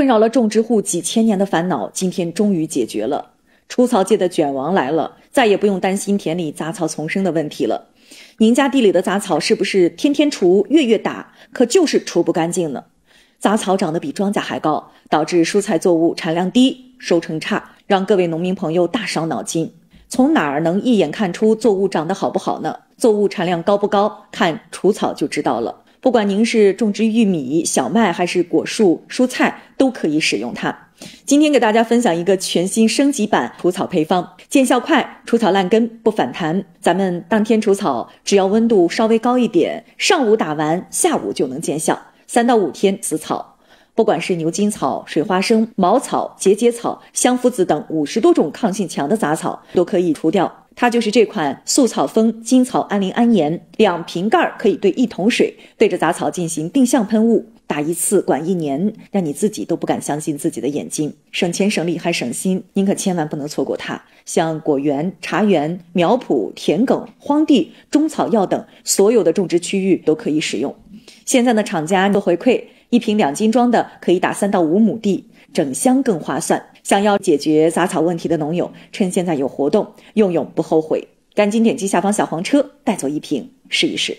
困扰了种植户几千年的烦恼，今天终于解决了。除草界的“卷王”来了，再也不用担心田里杂草丛生的问题了。您家地里的杂草是不是天天除、月月打，可就是除不干净呢？杂草长得比庄稼还高，导致蔬菜作物产量低、收成差，让各位农民朋友大伤脑筋。从哪儿能一眼看出作物长得好不好呢？作物产量高不高，看除草就知道了。不管您是种植玉米、小麦还是果树、蔬菜，都可以使用它。今天给大家分享一个全新升级版除草配方，见效快，除草烂根不反弹。咱们当天除草，只要温度稍微高一点，上午打完，下午就能见效，三到五天死草。不管是牛筋草、水花生、茅草、结节草、香附子等五十多种抗性强的杂草，都可以除掉。它就是这款素草丰金草安磷铵盐，两瓶盖可以兑一桶水，对着杂草进行定向喷雾，打一次管一年，让你自己都不敢相信自己的眼睛，省钱省力还省心，您可千万不能错过它。像果园、茶园、苗圃、田埂、荒地、中草药等所有的种植区域都可以使用。现在呢，厂家都回馈，一瓶两斤装的可以打三到五亩地。整箱更划算，想要解决杂草问题的农友，趁现在有活动，用用不后悔，赶紧点击下方小黄车带走一瓶试一试。